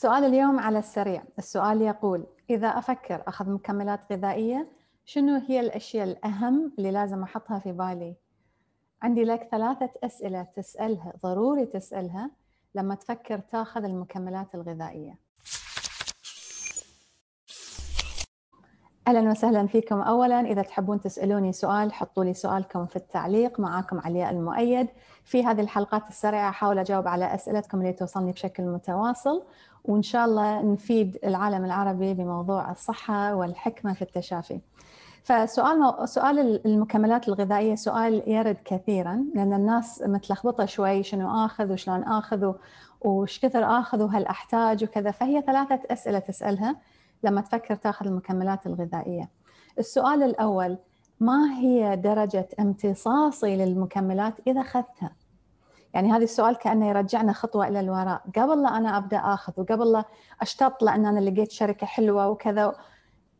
سؤال اليوم على السريع السؤال يقول إذا أفكر أخذ مكملات غذائية شنو هي الأشياء الأهم اللي لازم أحطها في بالي؟ عندي لك ثلاثة أسئلة تسألها ضروري تسألها لما تفكر تاخذ المكملات الغذائية اهلا وسهلا فيكم اولا اذا تحبون تسالوني سؤال حطوا لي سؤالكم في التعليق معاكم علياء المؤيد في هذه الحلقات السريعه احاول اجاوب على اسئلتكم اللي توصلني بشكل متواصل وان شاء الله نفيد العالم العربي بموضوع الصحه والحكمه في التشافي فسؤال سؤال المكملات الغذائيه سؤال يرد كثيرا لان الناس متلخبطه شوي شنو اخذ وشلون اخذ وش كثر اخذ وهل احتاج وكذا فهي ثلاثه اسئله تسالها لما تفكر تاخذ المكملات الغذائيه السؤال الاول ما هي درجه امتصاصي للمكملات اذا اخذتها يعني هذا السؤال كانه يرجعنا خطوه الى الوراء قبل لا انا ابدا اخذ وقبل لا اشتط لان انا لقيت شركه حلوه وكذا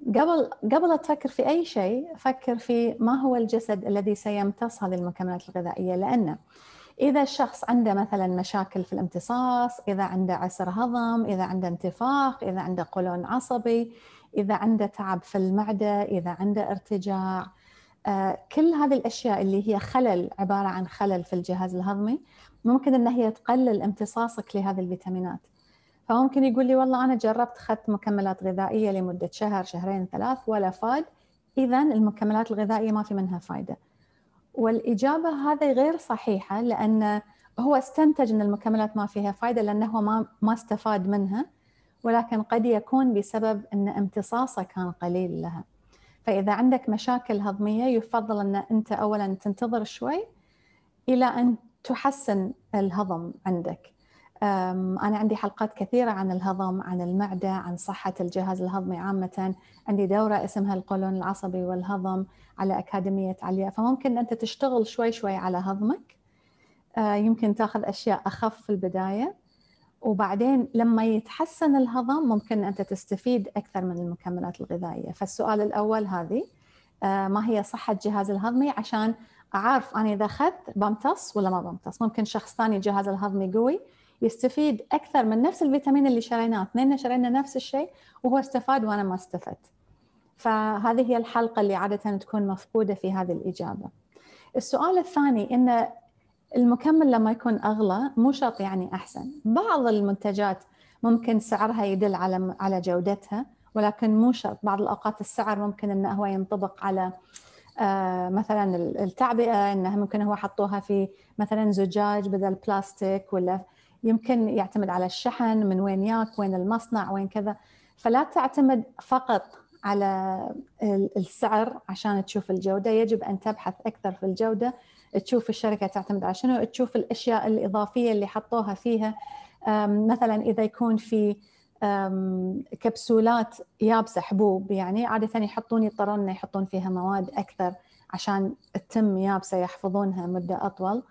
قبل قبل لا تفكر في اي شيء فكر في ما هو الجسد الذي سيمتص هذه المكملات الغذائيه لانه اذا الشخص عنده مثلا مشاكل في الامتصاص اذا عنده عسر هضم اذا عنده انتفاخ اذا عنده قولون عصبي اذا عنده تعب في المعده اذا عنده ارتجاع آه، كل هذه الاشياء اللي هي خلل عباره عن خلل في الجهاز الهضمي ممكن ان هي تقلل امتصاصك لهذه الفيتامينات فممكن يقول لي والله انا جربت اخذت مكملات غذائيه لمده شهر شهرين ثلاث ولا فاد اذا المكملات الغذائيه ما في منها فائده والاجابه هذه غير صحيحه لان هو استنتج ان المكملات ما فيها فائده لانه ما ما استفاد منها ولكن قد يكون بسبب ان امتصاصه كان قليل لها. فاذا عندك مشاكل هضميه يفضل ان انت اولا تنتظر شوي الى ان تحسن الهضم عندك. أنا عندي حلقات كثيرة عن الهضم عن المعدة عن صحة الجهاز الهضمي عامة عندي دورة اسمها القولون العصبي والهضم على أكاديمية عليا فممكن أنت تشتغل شوي شوي على هضمك أه، يمكن تاخذ أشياء أخف في البداية وبعدين لما يتحسن الهضم ممكن أنت تستفيد أكثر من المكملات الغذائية فالسؤال الأول هذه أه، ما هي صحة الجهاز الهضمي عشان أعرف أنا إذا أخذت بمتص ولا ما بمتص ممكن شخص ثاني جهاز الهضمي قوي يستفيد اكثر من نفس الفيتامين اللي شريناه اثنين شرينا نفس الشيء وهو استفاد وانا ما استفدت فهذه هي الحلقه اللي عاده تكون مفقوده في هذه الاجابه السؤال الثاني ان المكمل لما يكون اغلى مو شرط يعني احسن بعض المنتجات ممكن سعرها يدل على على جودتها ولكن مو شرط بعض الاوقات السعر ممكن انه هو ينطبق على آه، مثلا التعبئه انها ممكن هو حطوها في مثلا زجاج بدل بلاستيك ولا يمكن يعتمد على الشحن من وين ياك وين المصنع وين كذا فلا تعتمد فقط على السعر عشان تشوف الجودة يجب أن تبحث أكثر في الجودة تشوف الشركة تعتمد على شنو تشوف الأشياء الإضافية اللي حطوها فيها مثلا إذا يكون في كبسولات يابسة حبوب يعني عادة يحطون يضطرون يحطون فيها مواد أكثر عشان تتم يابسة يحفظونها مدة أطول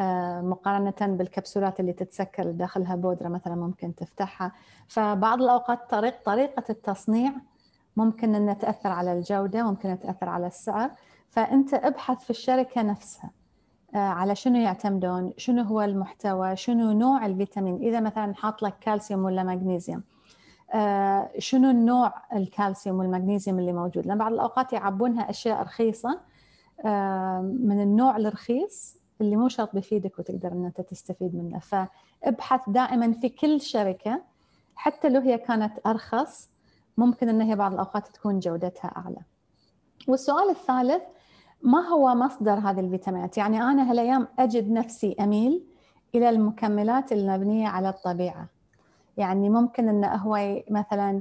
آه، مقارنة بالكبسولات اللي تتسكر داخلها بودرة مثلا ممكن تفتحها فبعض الأوقات طريق طريقة التصنيع ممكن أن تأثر على الجودة ممكن أن تأثر على السعر فأنت ابحث في الشركة نفسها آه، على شنو يعتمدون شنو هو المحتوى شنو نوع الفيتامين إذا مثلا حاط لك كالسيوم ولا مغنيسيوم آه، شنو النوع الكالسيوم والمغنيسيوم اللي موجود لأن بعض الأوقات يعبونها أشياء رخيصة من النوع الرخيص اللي مو شرط بيفيدك وتقدر ان انت تستفيد منه فابحث دائما في كل شركه حتى لو هي كانت ارخص ممكن ان هي بعض الاوقات تكون جودتها اعلى. والسؤال الثالث ما هو مصدر هذه الفيتامينات؟ يعني انا هالايام اجد نفسي اميل الى المكملات المبنيه على الطبيعه. يعني ممكن ان هو مثلا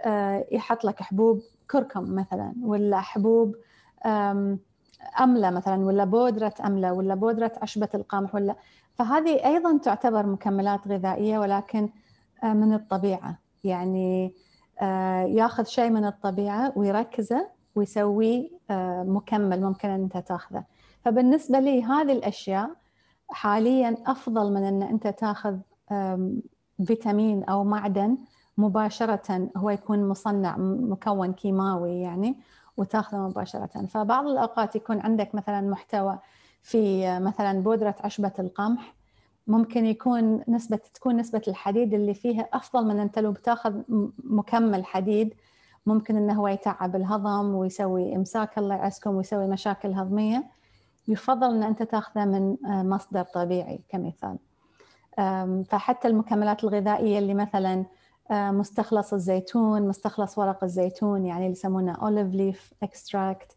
آه، يحط لك حبوب كركم مثلا ولا حبوب أملة مثلا ولا بودرة أملة ولا بودرة عشبة القمح ولا فهذه أيضا تعتبر مكملات غذائية ولكن آه، من الطبيعة يعني آه، ياخذ شيء من الطبيعة ويركزه ويسويه آه، مكمل ممكن أنت تاخذه فبالنسبة لي هذه الأشياء حاليا أفضل من أن أنت تاخذ فيتامين أو معدن مباشرة هو يكون مصنع مكون كيماوي يعني وتاخذه مباشره فبعض الاوقات يكون عندك مثلا محتوى في آه، مثلا بودره عشبه القمح ممكن يكون نسبة تكون نسبة الحديد اللي فيها أفضل من أنت لو بتاخذ مكمل حديد ممكن أنه هو يتعب الهضم ويسوي إمساك الله يعزكم ويسوي مشاكل هضمية يفضل أن أنت تاخذه من آه، مصدر طبيعي كمثال فحتى المكملات الغذائية اللي مثلا آه، مستخلص الزيتون مستخلص ورق الزيتون يعني اللي يسمونه اوليف ليف اكستراكت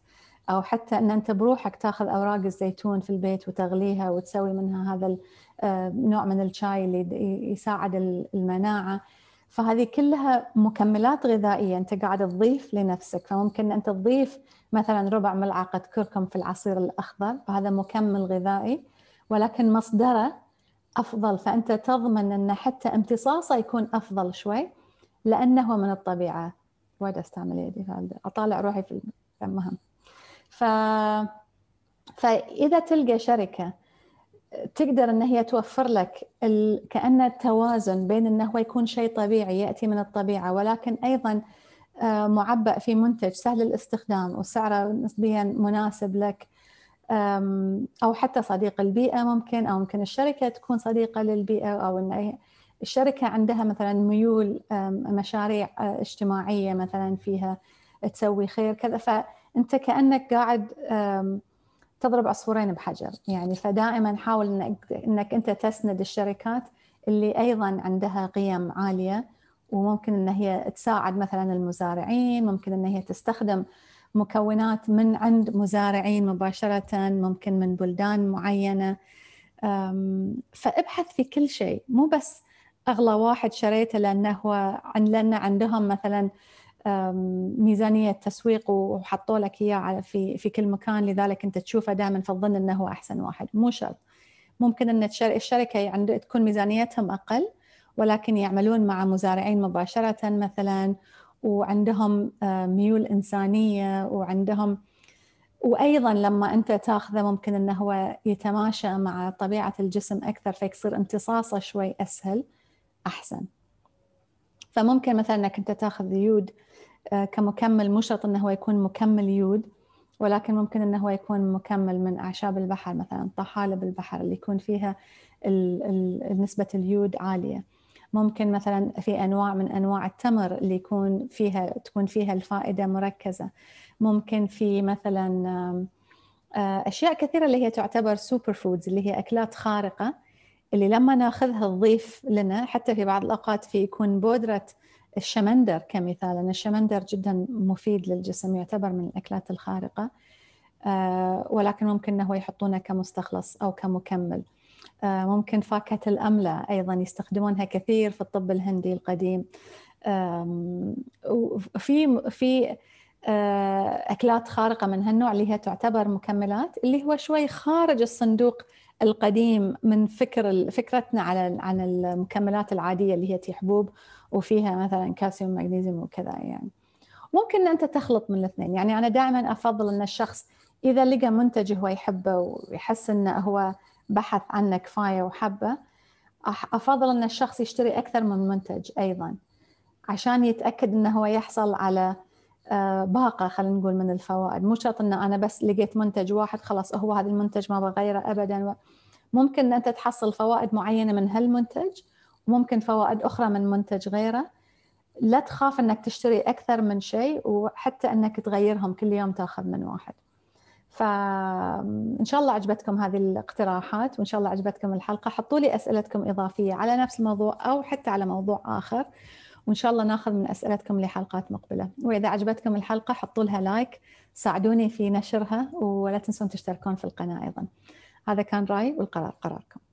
او حتى ان انت بروحك تاخذ اوراق الزيتون في البيت وتغليها وتسوي منها هذا النوع آه، من الشاي اللي يساعد المناعه فهذه كلها مكملات غذائيه انت قاعد تضيف لنفسك فممكن انت تضيف مثلا ربع ملعقه كركم في العصير الاخضر فهذا مكمل غذائي ولكن مصدره افضل فانت تضمن ان حتى امتصاصه يكون افضل شوي لانه من الطبيعه وايد استعمل يدي هذا اطالع روحي في المهم ف فاذا تلقى شركه تقدر ان هي توفر لك ال... كان التوازن بين انه هو يكون شيء طبيعي ياتي من الطبيعه ولكن ايضا آه، معبأ في منتج سهل الاستخدام وسعره نسبيا مناسب لك او حتى صديق البيئه ممكن او ممكن الشركه تكون صديقه للبيئه او ان الشركه عندها مثلا ميول مشاريع اجتماعيه مثلا فيها تسوي خير كذا فانت كانك قاعد تضرب عصفورين بحجر يعني فدائما حاول انك انك انت تسند الشركات اللي ايضا عندها قيم عاليه وممكن ان هي تساعد مثلا المزارعين ممكن ان هي تستخدم مكونات من عند مزارعين مباشرة ممكن من بلدان معينة فابحث في كل شيء مو بس أغلى واحد شريته لأنه هو لأن عندهم مثلا ميزانية تسويق وحطوا لك إياه في في كل مكان لذلك أنت تشوفه دائما في الظن أنه هو أحسن واحد مو شرط ممكن أن الشركة عند تكون ميزانيتهم أقل ولكن يعملون مع مزارعين مباشرة مثلا وعندهم آه، ميول انسانيه وعندهم وايضا لما انت تاخذه ممكن انه هو يتماشى مع طبيعه الجسم اكثر فيصير امتصاصه شوي اسهل احسن فممكن مثلا انك انت تاخذ يود آه، كمكمل مو شرط انه هو يكون مكمل يود ولكن ممكن انه هو يكون مكمل من اعشاب البحر مثلا طحالب البحر اللي يكون فيها نسبه اليود عاليه ممكن مثلا في انواع من انواع التمر اللي يكون فيها تكون فيها الفائده مركزه ممكن في مثلا آه، آه، اشياء كثيره اللي هي تعتبر سوبر فودز اللي هي اكلات خارقه اللي لما ناخذها تضيف لنا حتى في بعض الاوقات في يكون بودره الشمندر كمثال لان الشمندر جدا مفيد للجسم يعتبر من الاكلات الخارقه آه، ولكن ممكن انه يحطونه كمستخلص او كمكمل آه، ممكن فاكهة الأملة أيضا يستخدمونها كثير في الطب الهندي القديم وفي في آه، أكلات خارقة من هالنوع اللي هي تعتبر مكملات اللي هو شوي خارج الصندوق القديم من فكر فكرتنا على عن المكملات العادية اللي هي حبوب وفيها مثلا كالسيوم ومغنيسيوم وكذا يعني ممكن أنت تخلط من الاثنين يعني أنا دائما أفضل أن الشخص إذا لقى منتج هو يحبه ويحس أنه هو بحث عنه كفايه وحبه افضل ان الشخص يشتري اكثر من منتج ايضا عشان يتاكد انه هو يحصل على آه، باقه خلينا نقول من الفوائد مو شرط ان انا بس لقيت منتج واحد خلاص هو هذا المنتج ما بغيره ابدا ممكن ان انت تحصل فوائد معينه من هالمنتج وممكن فوائد اخرى من منتج غيره لا تخاف انك تشتري اكثر من شيء وحتى انك تغيرهم كل يوم تاخذ من واحد فان شاء الله عجبتكم هذه الاقتراحات وان شاء الله عجبتكم الحلقه حطوا لي اسئلتكم اضافيه على نفس الموضوع او حتى على موضوع اخر وان شاء الله ناخذ من اسئلتكم لحلقات مقبله واذا عجبتكم الحلقه حطوا لها لايك ساعدوني في نشرها ولا تنسون تشتركون في القناه ايضا هذا كان رايي والقرار قراركم